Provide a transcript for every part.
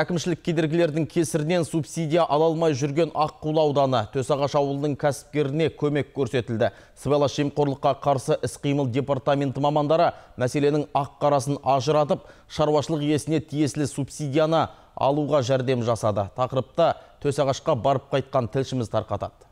әкімшілік кедергілердің кесірінен субсидия ала алмай жүрген аққулы ауданы төсағаш ауылының кәсіпкеріне көмек көрсетілді сыбайлас жемқорлыққа қарсы іс қимыл департаменті мамандары мәселенің ақ қарасын ажыратып шаруашылық иесіне тиесілі субсидияны алуға жәрдем жасады Тақырыпта төсағашқа барып қайтқан тілшіміз тарқатады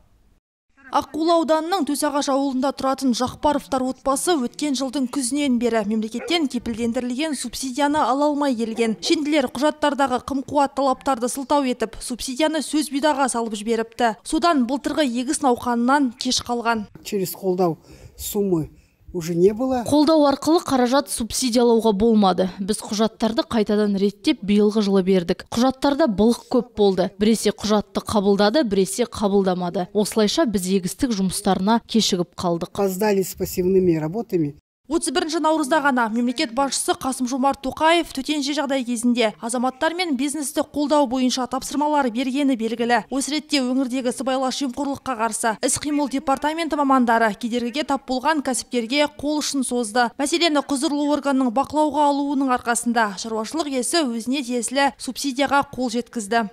аққулы ауданының төсағаш ауылында тұратын жақпаровтар отбасы өткен жылдың күзінен бері мемлекеттен кепілдендірілген субсидияны ала алмай келген шенділер құжаттардағы қымқуат талаптарды сылтау етіп субсидияны сөз бидаға салып жіберіпті содан бұлтырғы егіс науқанынан кеш қалған через қолдау суммы уже не было қолдау арқылы қаражат субсидиялауға болмады біз құжаттарды қайтадан реттеп биылғы жылы бердік құжаттарда былық көп болды біресе құжатты қабылдады біресе қабылдамады осылайша біз егістік жұмыстарына кешігіп қалдық опоздали с работами 31 наурызда ғана мемлекет басшысы қасым жомарт тоқаев төтенше жағдай кезінде азаматтар мен бизнесті қолдау бойынша тапсырмалар бергені белгілі осы ретте өңірдегі сыбайлас жемқорлыққа қарсы іс қимыл департаменті мамандары кедергіге тап болған кәсіпкерге қол ұшын созды мәселені құзырлы органның бақылауға алуының арқасында шаруашылық иесі өзіне тиесілі субсидияға қол жеткізді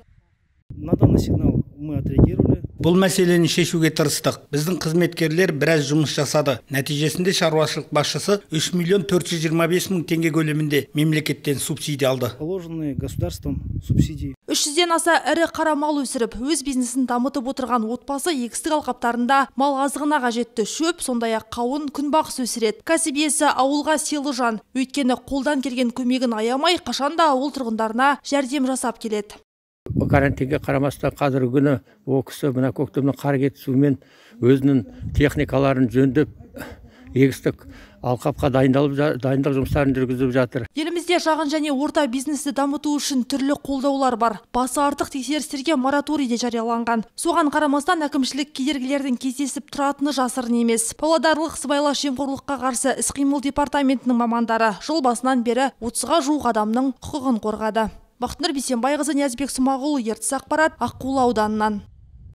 мы отреагировали бұл мәселені шешуге тырыстық біздің қызметкерлер біраз жұмыс жасады нәтижесінде шаруашылық басшысы 3 миллион 425 мың теңге көлемінде мемлекеттен субсидия алды положенные государством субсидии үш жүзден аса ірі қара мал өсіріп өз бизнесін дамытып отырған отбасы егістік алқаптарында мал азығына қажетті шөп сондай ақ қауын күнбағыс өсіреді кәсіп иесі ауылға селі жан өйткені қолдан келген көмегін аямай қашанда ауыл тұрғындарына жәрдем жасап келеді карантинге қарамастан қазіргі күні ол кісі мына көктемнің қар кетісуімен өзінің техникаларын жөндеп егістік алқапқа дайындалып дайындық жұмыстарын жүргізіп жатыр елімізде шағын және орта бизнесті дамыту үшін түрлі қолдаулар бар басы артық тексерістерге мораторий де жарияланған соған қарамастан әкімшілік кедергілердің кездесіп тұратыны жасырын емес павлодарлық сыбайлас жемқорлыққа қарсы іс қимыл департаментінің мамандары жыл басынан бері отызға жуық адамның құқығын қорғады бақытнұр бейсенбайқызы ниязбек сұмағұлы ертіс ақпарат аққулы ауданынан